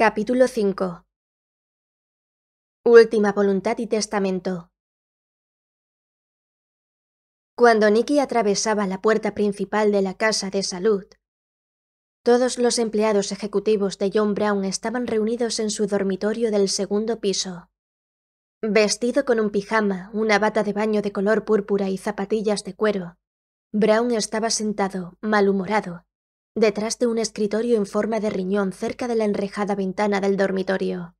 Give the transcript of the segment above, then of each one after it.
Capítulo 5 Última voluntad y testamento. Cuando Nicky atravesaba la puerta principal de la casa de salud, todos los empleados ejecutivos de John Brown estaban reunidos en su dormitorio del segundo piso. Vestido con un pijama, una bata de baño de color púrpura y zapatillas de cuero, Brown estaba sentado, malhumorado, detrás de un escritorio en forma de riñón cerca de la enrejada ventana del dormitorio.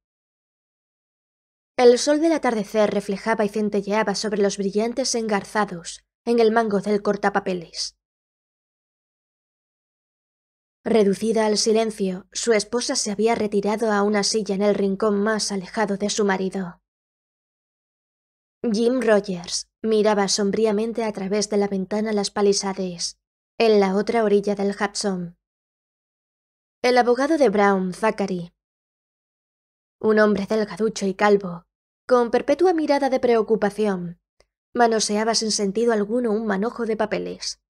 El sol del atardecer reflejaba y centelleaba sobre los brillantes engarzados en el mango del cortapapeles. Reducida al silencio, su esposa se había retirado a una silla en el rincón más alejado de su marido. Jim Rogers miraba sombríamente a través de la ventana las palisades en la otra orilla del Hudson. El abogado de Brown, Zachary. Un hombre delgaducho y calvo, con perpetua mirada de preocupación, manoseaba sin sentido alguno un manojo de papeles.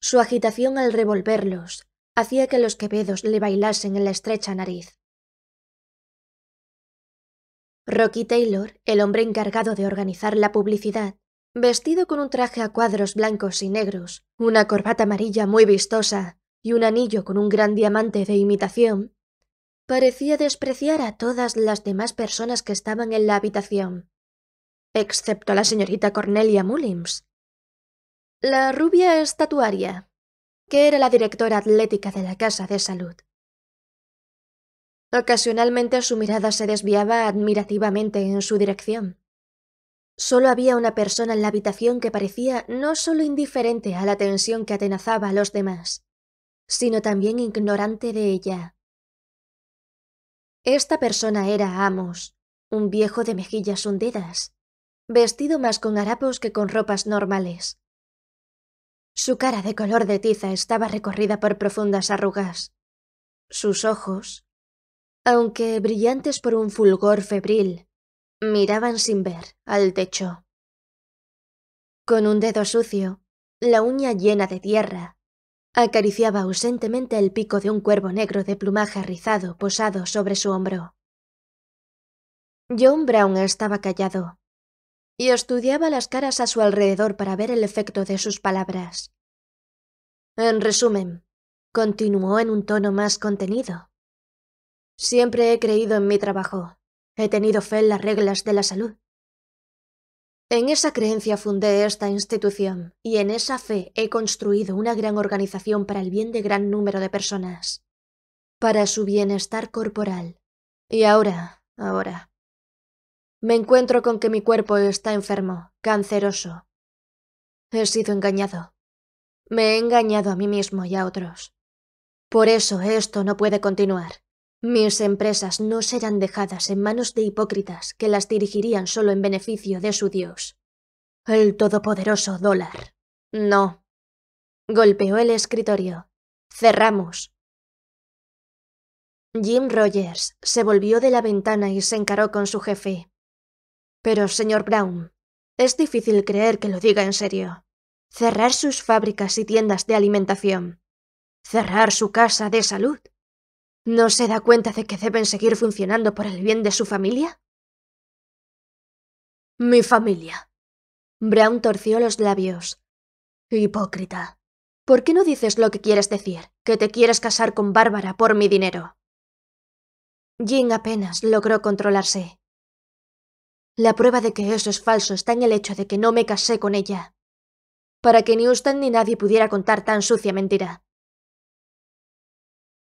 Su agitación al revolverlos hacía que los quevedos le bailasen en la estrecha nariz. Rocky Taylor, el hombre encargado de organizar la publicidad, Vestido con un traje a cuadros blancos y negros, una corbata amarilla muy vistosa y un anillo con un gran diamante de imitación, parecía despreciar a todas las demás personas que estaban en la habitación, excepto a la señorita Cornelia Mullins. La rubia estatuaria, que era la directora atlética de la Casa de Salud. Ocasionalmente su mirada se desviaba admirativamente en su dirección Solo había una persona en la habitación que parecía no solo indiferente a la tensión que atenazaba a los demás, sino también ignorante de ella. Esta persona era Amos, un viejo de mejillas hundidas, vestido más con harapos que con ropas normales. Su cara de color de tiza estaba recorrida por profundas arrugas. Sus ojos, aunque brillantes por un fulgor febril, Miraban sin ver al techo. Con un dedo sucio, la uña llena de tierra, acariciaba ausentemente el pico de un cuervo negro de plumaje rizado posado sobre su hombro. John Brown estaba callado y estudiaba las caras a su alrededor para ver el efecto de sus palabras. En resumen, continuó en un tono más contenido. Siempre he creído en mi trabajo. He tenido fe en las reglas de la salud. En esa creencia fundé esta institución y en esa fe he construido una gran organización para el bien de gran número de personas, para su bienestar corporal. Y ahora, ahora, me encuentro con que mi cuerpo está enfermo, canceroso. He sido engañado. Me he engañado a mí mismo y a otros. Por eso esto no puede continuar. Mis empresas no serán dejadas en manos de hipócritas que las dirigirían solo en beneficio de su Dios. El todopoderoso dólar. No. Golpeó el escritorio. Cerramos. Jim Rogers se volvió de la ventana y se encaró con su jefe. Pero, señor Brown, es difícil creer que lo diga en serio. Cerrar sus fábricas y tiendas de alimentación. Cerrar su casa de salud ¿No se da cuenta de que deben seguir funcionando por el bien de su familia? Mi familia. Brown torció los labios. Hipócrita. ¿Por qué no dices lo que quieres decir? Que te quieres casar con Bárbara por mi dinero. Jean apenas logró controlarse. La prueba de que eso es falso está en el hecho de que no me casé con ella. Para que ni usted ni nadie pudiera contar tan sucia mentira.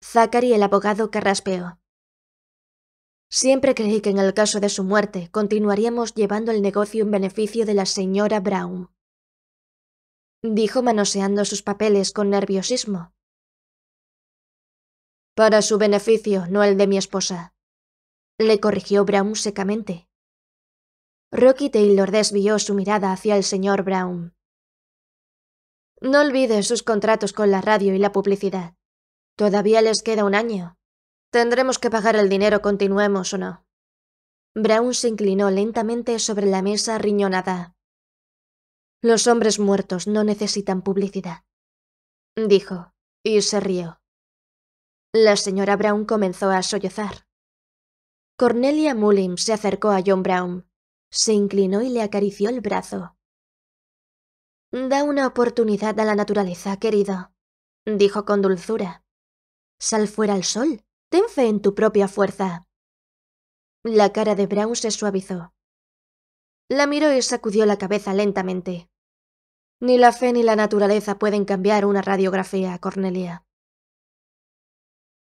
Zachary el abogado carraspeó. Siempre creí que en el caso de su muerte continuaríamos llevando el negocio en beneficio de la señora Brown. Dijo manoseando sus papeles con nerviosismo. Para su beneficio, no el de mi esposa. Le corrigió Brown secamente. Rocky Taylor desvió su mirada hacia el señor Brown. No olvides sus contratos con la radio y la publicidad. Todavía les queda un año. Tendremos que pagar el dinero, continuemos o no. Brown se inclinó lentamente sobre la mesa riñonada. Los hombres muertos no necesitan publicidad, dijo, y se rió. La señora Brown comenzó a sollozar. Cornelia Mullins se acercó a John Brown, se inclinó y le acarició el brazo. Da una oportunidad a la naturaleza, querido, dijo con dulzura. Sal fuera al sol. Ten fe en tu propia fuerza. La cara de Brown se suavizó. La miró y sacudió la cabeza lentamente. Ni la fe ni la naturaleza pueden cambiar una radiografía, Cornelia.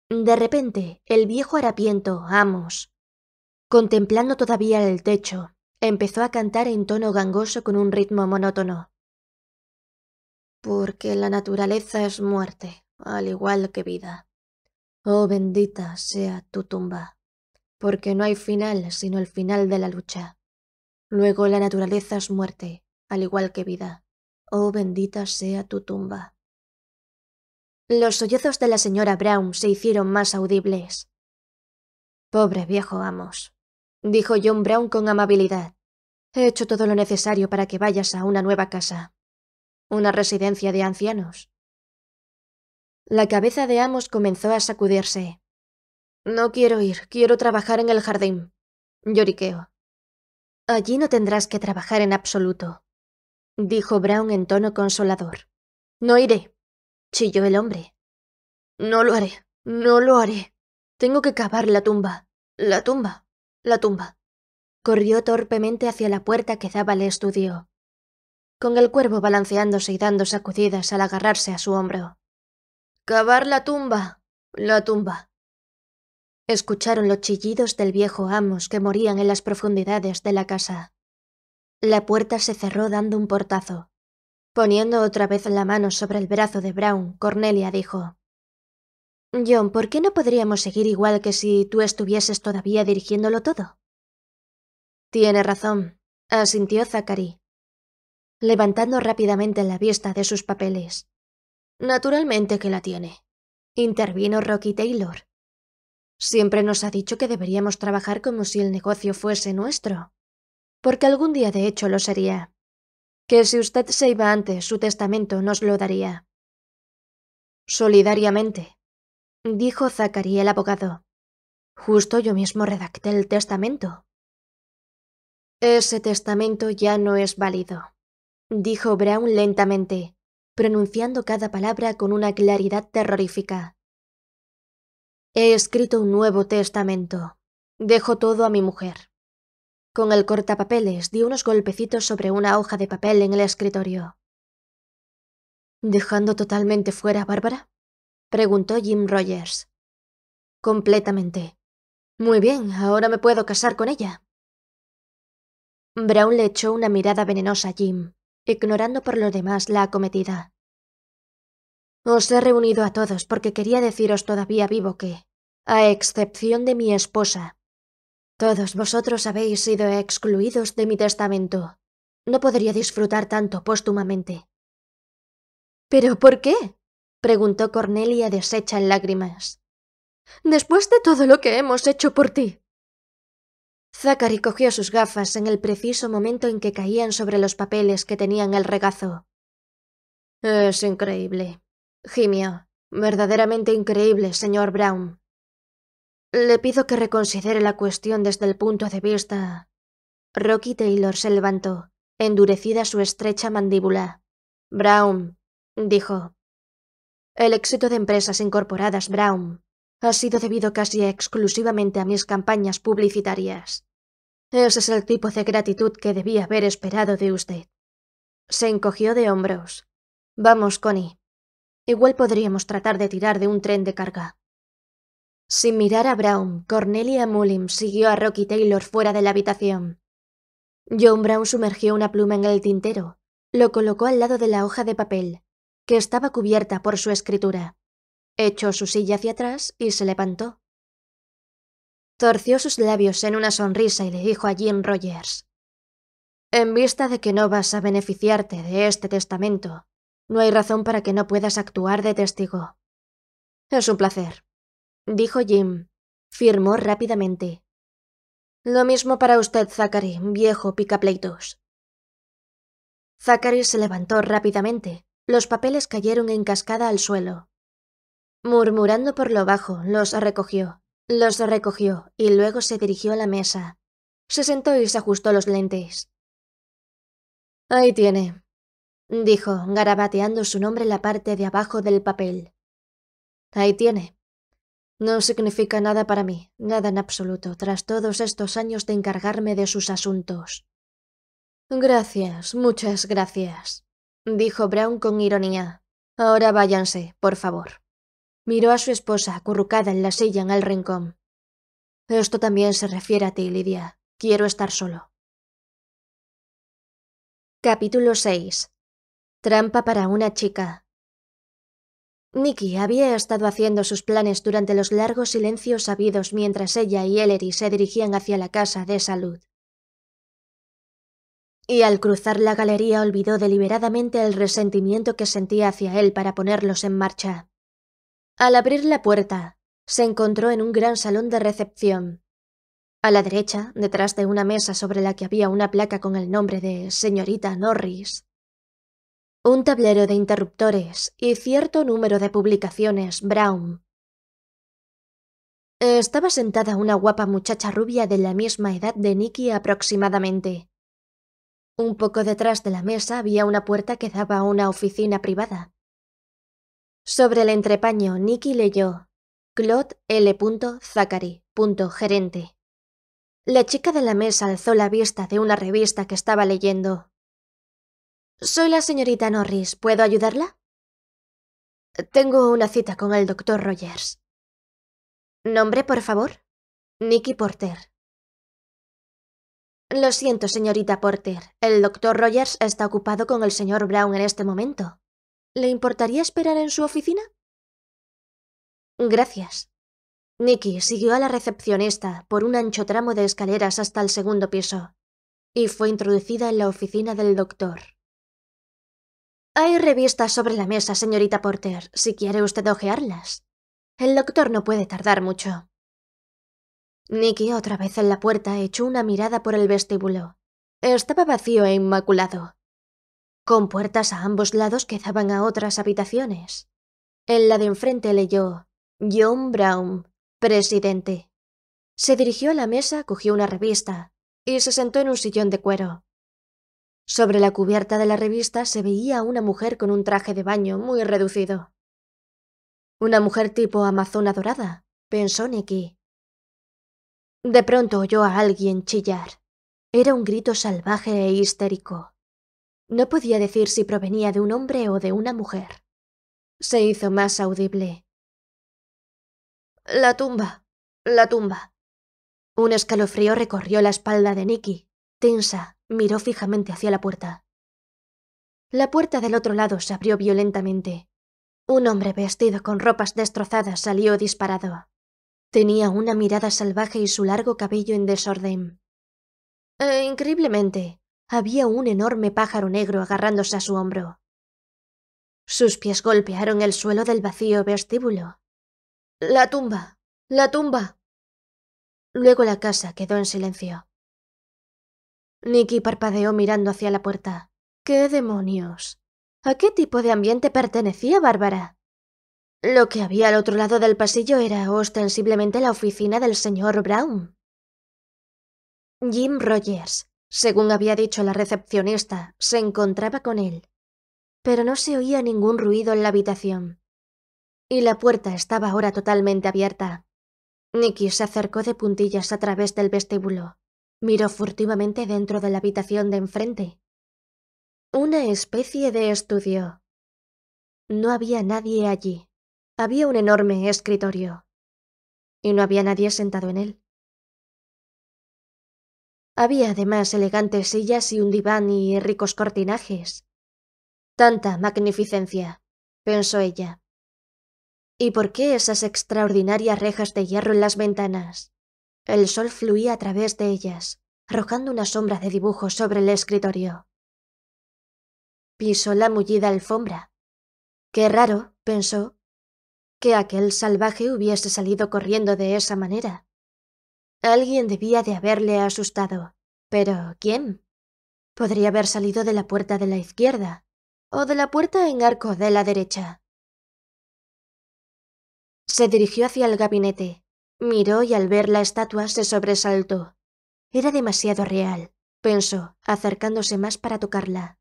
De repente, el viejo harapiento, Amos, contemplando todavía el techo, empezó a cantar en tono gangoso con un ritmo monótono. Porque la naturaleza es muerte, al igual que vida. Oh bendita sea tu tumba, porque no hay final sino el final de la lucha. Luego la naturaleza es muerte, al igual que vida. Oh bendita sea tu tumba. Los sollozos de la señora Brown se hicieron más audibles. Pobre viejo Amos, dijo John Brown con amabilidad. He hecho todo lo necesario para que vayas a una nueva casa. Una residencia de ancianos. La cabeza de Amos comenzó a sacudirse. No quiero ir, quiero trabajar en el jardín. Lloriqueo. Allí no tendrás que trabajar en absoluto, dijo Brown en tono consolador. No iré, chilló el hombre. No lo haré, no lo haré. Tengo que cavar la tumba, la tumba, la tumba. Corrió torpemente hacia la puerta que daba al estudio, con el cuervo balanceándose y dando sacudidas al agarrarse a su hombro. Cavar la tumba. La tumba. Escucharon los chillidos del viejo Amos que morían en las profundidades de la casa. La puerta se cerró dando un portazo. Poniendo otra vez la mano sobre el brazo de Brown, Cornelia dijo John, ¿por qué no podríamos seguir igual que si tú estuvieses todavía dirigiéndolo todo? Tiene razón, asintió Zachary, levantando rápidamente la vista de sus papeles. Naturalmente que la tiene, intervino Rocky Taylor. Siempre nos ha dicho que deberíamos trabajar como si el negocio fuese nuestro, porque algún día de hecho lo sería. Que si usted se iba antes, su testamento nos lo daría. Solidariamente, dijo Zachary el abogado. Justo yo mismo redacté el testamento. Ese testamento ya no es válido, dijo Brown lentamente pronunciando cada palabra con una claridad terrorífica. He escrito un nuevo testamento. Dejo todo a mi mujer. Con el cortapapeles dio unos golpecitos sobre una hoja de papel en el escritorio. ¿Dejando totalmente fuera a Bárbara? preguntó Jim Rogers. Completamente. Muy bien, ahora me puedo casar con ella. Brown le echó una mirada venenosa a Jim ignorando por lo demás la acometida. Os he reunido a todos porque quería deciros todavía vivo que, a excepción de mi esposa, todos vosotros habéis sido excluidos de mi testamento. No podría disfrutar tanto póstumamente. ¿Pero por qué? preguntó Cornelia deshecha en lágrimas. Después de todo lo que hemos hecho por ti. Zachary cogió sus gafas en el preciso momento en que caían sobre los papeles que tenían el regazo. Es increíble, Gimia. Verdaderamente increíble, señor Brown. Le pido que reconsidere la cuestión desde el punto de vista. Rocky Taylor se levantó, endurecida su estrecha mandíbula. Brown, dijo. El éxito de empresas incorporadas, Brown, ha sido debido casi exclusivamente a mis campañas publicitarias. Ese es el tipo de gratitud que debía haber esperado de usted. Se encogió de hombros. Vamos, Connie. Igual podríamos tratar de tirar de un tren de carga. Sin mirar a Brown, Cornelia Mullins siguió a Rocky Taylor fuera de la habitación. John Brown sumergió una pluma en el tintero, lo colocó al lado de la hoja de papel, que estaba cubierta por su escritura. Echó su silla hacia atrás y se levantó. Torció sus labios en una sonrisa y le dijo a Jim Rogers, En vista de que no vas a beneficiarte de este testamento, no hay razón para que no puedas actuar de testigo. Es un placer, dijo Jim. Firmó rápidamente. Lo mismo para usted, Zachary, viejo picapleitos. Zachary se levantó rápidamente. Los papeles cayeron en cascada al suelo. Murmurando por lo bajo, los recogió, los recogió y luego se dirigió a la mesa. Se sentó y se ajustó los lentes. Ahí tiene, dijo, garabateando su nombre en la parte de abajo del papel. Ahí tiene. No significa nada para mí, nada en absoluto, tras todos estos años de encargarme de sus asuntos. Gracias, muchas gracias, dijo Brown con ironía. Ahora váyanse, por favor. Miró a su esposa acurrucada en la silla en el rincón. Esto también se refiere a ti, Lidia. Quiero estar solo. Capítulo 6. Trampa para una chica. Nicky había estado haciendo sus planes durante los largos silencios habidos mientras ella y Ellery se dirigían hacia la casa de salud. Y al cruzar la galería olvidó deliberadamente el resentimiento que sentía hacia él para ponerlos en marcha. Al abrir la puerta, se encontró en un gran salón de recepción. A la derecha, detrás de una mesa sobre la que había una placa con el nombre de señorita Norris, un tablero de interruptores y cierto número de publicaciones Brown. Estaba sentada una guapa muchacha rubia de la misma edad de Nicky aproximadamente. Un poco detrás de la mesa había una puerta que daba a una oficina privada. Sobre el entrepaño, Nicky leyó Claude L. Zachary. Gerente. La chica de la mesa alzó la vista de una revista que estaba leyendo. Soy la señorita Norris. ¿Puedo ayudarla? Tengo una cita con el doctor Rogers. ¿Nombre, por favor? Nicky Porter. Lo siento, señorita Porter. El doctor Rogers está ocupado con el señor Brown en este momento. ¿Le importaría esperar en su oficina? Gracias. Nicky siguió a la recepcionista por un ancho tramo de escaleras hasta el segundo piso y fue introducida en la oficina del doctor. Hay revistas sobre la mesa, señorita Porter, si quiere usted ojearlas. El doctor no puede tardar mucho. Nicky, otra vez en la puerta, echó una mirada por el vestíbulo. Estaba vacío e inmaculado con puertas a ambos lados que daban a otras habitaciones. En la de enfrente leyó John Brown, presidente. Se dirigió a la mesa, cogió una revista y se sentó en un sillón de cuero. Sobre la cubierta de la revista se veía una mujer con un traje de baño muy reducido. Una mujer tipo amazona dorada, pensó Nicky. De pronto oyó a alguien chillar. Era un grito salvaje e histérico. No podía decir si provenía de un hombre o de una mujer. Se hizo más audible. La tumba. La tumba. Un escalofrío recorrió la espalda de Nicky. Tensa, miró fijamente hacia la puerta. La puerta del otro lado se abrió violentamente. Un hombre vestido con ropas destrozadas salió disparado. Tenía una mirada salvaje y su largo cabello en desorden. Eh, increíblemente, había un enorme pájaro negro agarrándose a su hombro. Sus pies golpearon el suelo del vacío vestíbulo. La tumba. la tumba. Luego la casa quedó en silencio. Nicky parpadeó mirando hacia la puerta. ¡Qué demonios! ¿A qué tipo de ambiente pertenecía Bárbara? Lo que había al otro lado del pasillo era ostensiblemente la oficina del señor Brown. Jim Rogers, según había dicho la recepcionista, se encontraba con él. Pero no se oía ningún ruido en la habitación. Y la puerta estaba ahora totalmente abierta. Nicky se acercó de puntillas a través del vestíbulo. Miró furtivamente dentro de la habitación de enfrente. Una especie de estudio. No había nadie allí. Había un enorme escritorio. Y no había nadie sentado en él. Había además elegantes sillas y un diván y ricos cortinajes. Tanta magnificencia, pensó ella. ¿Y por qué esas extraordinarias rejas de hierro en las ventanas? El sol fluía a través de ellas, arrojando una sombra de dibujo sobre el escritorio. Pisó la mullida alfombra. Qué raro, pensó, que aquel salvaje hubiese salido corriendo de esa manera. Alguien debía de haberle asustado. Pero ¿quién? Podría haber salido de la puerta de la izquierda o de la puerta en arco de la derecha. Se dirigió hacia el gabinete. Miró y al ver la estatua se sobresaltó. Era demasiado real, pensó, acercándose más para tocarla.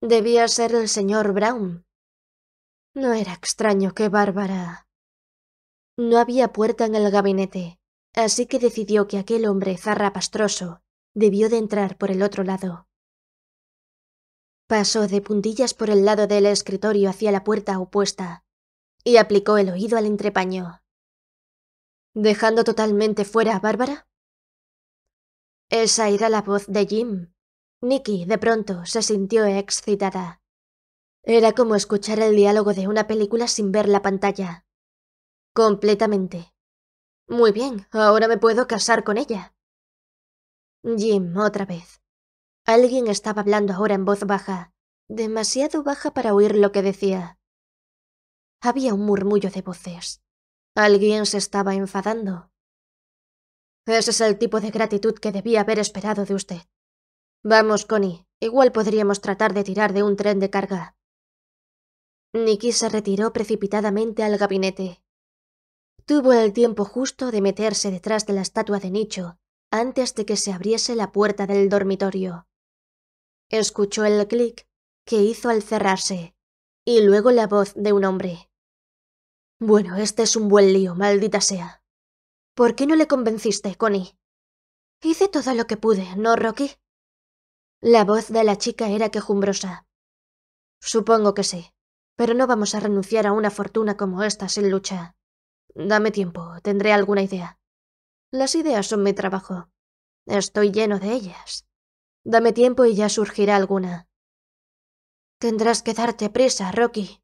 Debía ser el señor Brown. No era extraño que Bárbara. No había puerta en el gabinete, así que decidió que aquel hombre zarrapastroso debió de entrar por el otro lado. Pasó de puntillas por el lado del escritorio hacia la puerta opuesta y aplicó el oído al entrepaño, dejando totalmente fuera a Bárbara. Esa era la voz de Jim. Nicky de pronto se sintió excitada. Era como escuchar el diálogo de una película sin ver la pantalla. Completamente. Muy bien, ahora me puedo casar con ella. Jim, otra vez. Alguien estaba hablando ahora en voz baja, demasiado baja para oír lo que decía. Había un murmullo de voces. Alguien se estaba enfadando. Ese es el tipo de gratitud que debía haber esperado de usted. Vamos, Connie, igual podríamos tratar de tirar de un tren de carga. Nicky se retiró precipitadamente al gabinete. Tuvo el tiempo justo de meterse detrás de la estatua de Nicho antes de que se abriese la puerta del dormitorio. Escuchó el clic que hizo al cerrarse y luego la voz de un hombre. Bueno, este es un buen lío, maldita sea. ¿Por qué no le convenciste, Connie? Hice todo lo que pude, ¿no, Rocky? La voz de la chica era quejumbrosa. Supongo que sí, pero no vamos a renunciar a una fortuna como esta sin lucha. Dame tiempo, tendré alguna idea. Las ideas son mi trabajo. Estoy lleno de ellas. Dame tiempo y ya surgirá alguna. Tendrás que darte prisa, Rocky.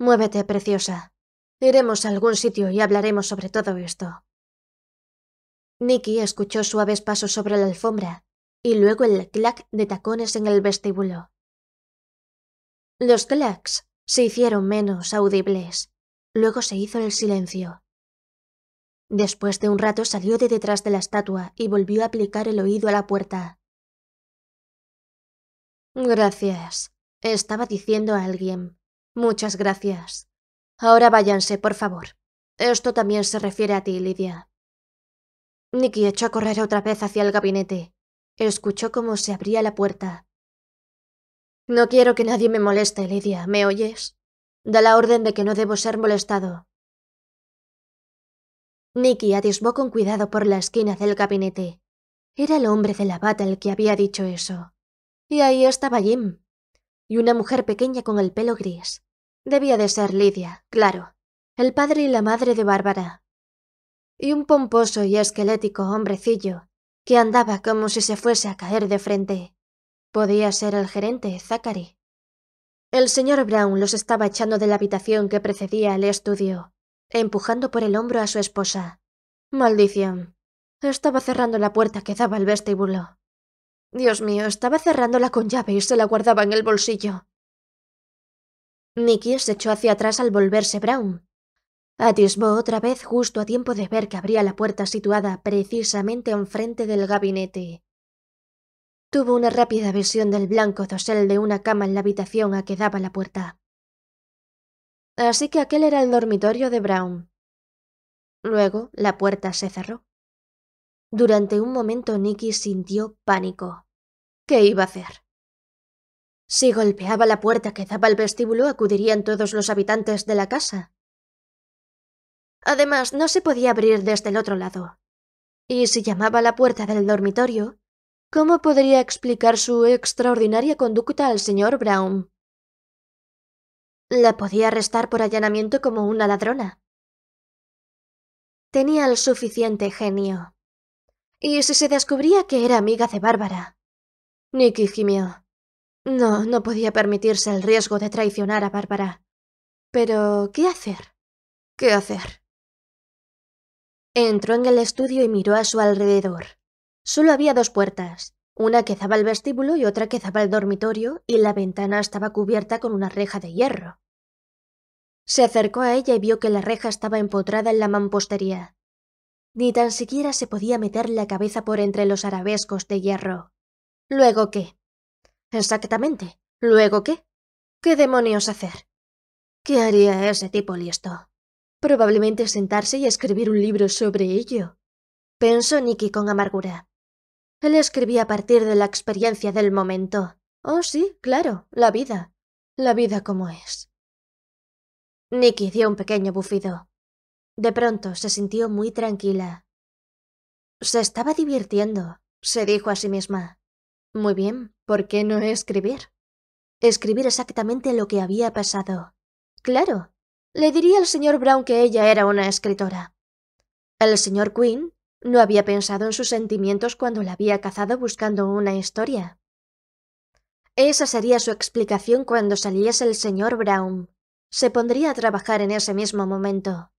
Muévete, preciosa. Iremos a algún sitio y hablaremos sobre todo esto. Nicky escuchó suaves pasos sobre la alfombra y luego el clac de tacones en el vestíbulo. Los clacks se hicieron menos audibles. Luego se hizo el silencio. Después de un rato salió de detrás de la estatua y volvió a aplicar el oído a la puerta. Gracias, estaba diciendo a alguien. Muchas gracias. Ahora váyanse, por favor. Esto también se refiere a ti, Lidia. Nicky echó a correr otra vez hacia el gabinete. Escuchó cómo se abría la puerta. No quiero que nadie me moleste, Lidia, ¿me oyes? Da la orden de que no debo ser molestado. Nicky atisbó con cuidado por la esquina del gabinete. Era el hombre de la bata el que había dicho eso. Y ahí estaba Jim. Y una mujer pequeña con el pelo gris. Debía de ser Lidia, claro. El padre y la madre de Bárbara. Y un pomposo y esquelético hombrecillo que andaba como si se fuese a caer de frente. Podía ser el gerente, Zachary. El señor Brown los estaba echando de la habitación que precedía al estudio, empujando por el hombro a su esposa. Maldición. Estaba cerrando la puerta que daba al vestíbulo. Dios mío, estaba cerrándola con llave y se la guardaba en el bolsillo. Nicky se echó hacia atrás al volverse Brown. Atisbó otra vez justo a tiempo de ver que abría la puerta situada precisamente enfrente del gabinete. Tuvo una rápida visión del blanco dosel de una cama en la habitación a que daba la puerta. Así que aquel era el dormitorio de Brown. Luego la puerta se cerró. Durante un momento Nicky sintió pánico. ¿Qué iba a hacer? Si golpeaba la puerta que daba al vestíbulo, acudirían todos los habitantes de la casa. Además, no se podía abrir desde el otro lado. Y si llamaba a la puerta del dormitorio, ¿Cómo podría explicar su extraordinaria conducta al señor Brown? La podía arrestar por allanamiento como una ladrona. Tenía el suficiente genio. ¿Y si se descubría que era amiga de Bárbara? Nicky gimió. No, no podía permitirse el riesgo de traicionar a Bárbara. Pero, ¿qué hacer? ¿Qué hacer? Entró en el estudio y miró a su alrededor. Solo había dos puertas, una que daba al vestíbulo y otra que daba al dormitorio, y la ventana estaba cubierta con una reja de hierro. Se acercó a ella y vio que la reja estaba empotrada en la mampostería. Ni tan siquiera se podía meter la cabeza por entre los arabescos de hierro. ¿Luego qué? Exactamente. ¿Luego qué? ¿Qué demonios hacer? ¿Qué haría ese tipo listo? Probablemente sentarse y escribir un libro sobre ello. Pensó Nicky con amargura. Él escribía a partir de la experiencia del momento. Oh, sí, claro, la vida. La vida como es. Nicky dio un pequeño bufido. De pronto se sintió muy tranquila. Se estaba divirtiendo, se dijo a sí misma. Muy bien, ¿por qué no escribir? Escribir exactamente lo que había pasado. Claro, le diría al señor Brown que ella era una escritora. El señor Quinn no había pensado en sus sentimientos cuando la había cazado buscando una historia. Esa sería su explicación cuando saliese el señor Brown. Se pondría a trabajar en ese mismo momento.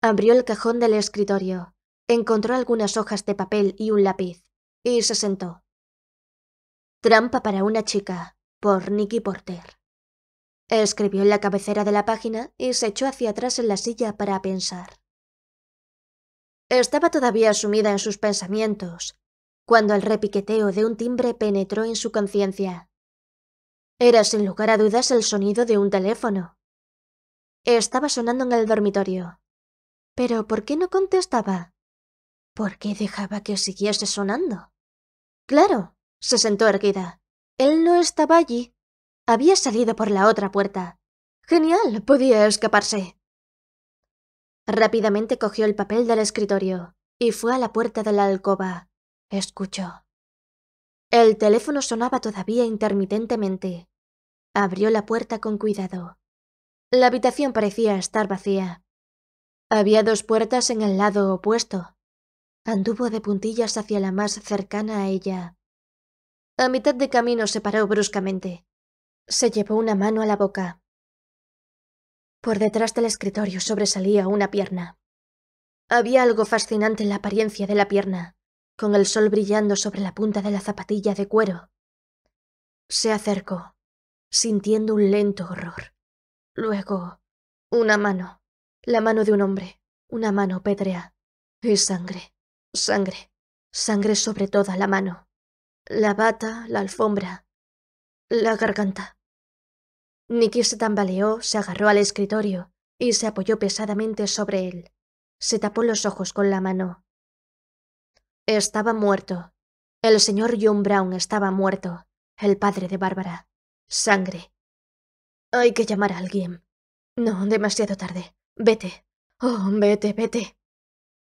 Abrió el cajón del escritorio, encontró algunas hojas de papel y un lápiz, y se sentó. Trampa para una chica, por Nicky Porter. Escribió en la cabecera de la página y se echó hacia atrás en la silla para pensar. Estaba todavía sumida en sus pensamientos, cuando el repiqueteo de un timbre penetró en su conciencia. Era sin lugar a dudas el sonido de un teléfono. Estaba sonando en el dormitorio. Pero ¿por qué no contestaba? ¿Por qué dejaba que siguiese sonando? Claro, se sentó erguida. Él no estaba allí. Había salido por la otra puerta. Genial, podía escaparse. Rápidamente cogió el papel del escritorio y fue a la puerta de la alcoba. Escuchó. El teléfono sonaba todavía intermitentemente. Abrió la puerta con cuidado. La habitación parecía estar vacía. Había dos puertas en el lado opuesto. Anduvo de puntillas hacia la más cercana a ella. A mitad de camino se paró bruscamente. Se llevó una mano a la boca. Por detrás del escritorio sobresalía una pierna. Había algo fascinante en la apariencia de la pierna, con el sol brillando sobre la punta de la zapatilla de cuero. Se acercó, sintiendo un lento horror. Luego, una mano, la mano de un hombre, una mano pétrea, y sangre, sangre, sangre sobre toda la mano, la bata, la alfombra, la garganta. Nicky se tambaleó, se agarró al escritorio y se apoyó pesadamente sobre él. Se tapó los ojos con la mano. Estaba muerto. El señor John Brown estaba muerto, el padre de Bárbara. Sangre. Hay que llamar a alguien. No, demasiado tarde. Vete. Oh, vete, vete.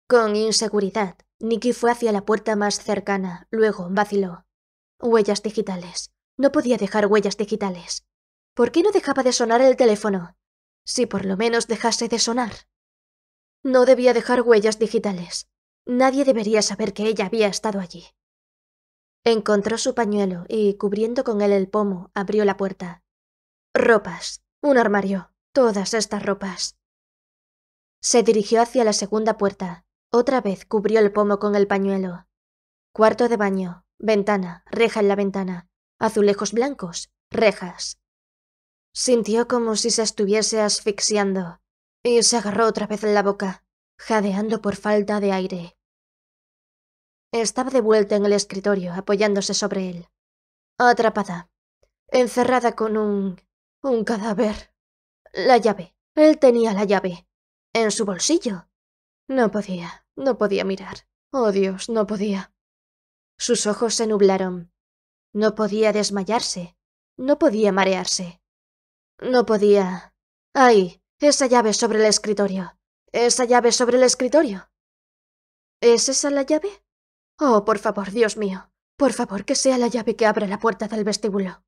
Con inseguridad, Nicky fue hacia la puerta más cercana, luego vaciló. Huellas digitales. No podía dejar huellas digitales. ¿Por qué no dejaba de sonar el teléfono? Si por lo menos dejase de sonar. No debía dejar huellas digitales. Nadie debería saber que ella había estado allí. Encontró su pañuelo y, cubriendo con él el pomo, abrió la puerta. Ropas. Un armario. Todas estas ropas. Se dirigió hacia la segunda puerta. Otra vez cubrió el pomo con el pañuelo. Cuarto de baño. Ventana. Reja en la ventana. Azulejos blancos. Rejas. Sintió como si se estuviese asfixiando y se agarró otra vez en la boca, jadeando por falta de aire. Estaba de vuelta en el escritorio, apoyándose sobre él. Atrapada. Encerrada con un... un cadáver. La llave. Él tenía la llave. En su bolsillo. No podía, no podía mirar. Oh Dios, no podía. Sus ojos se nublaron. No podía desmayarse. No podía marearse. No podía. ¡Ay! esa llave sobre el escritorio. Esa llave sobre el escritorio. ¿Es esa la llave? Oh, por favor, Dios mío. Por favor, que sea la llave que abra la puerta del vestíbulo.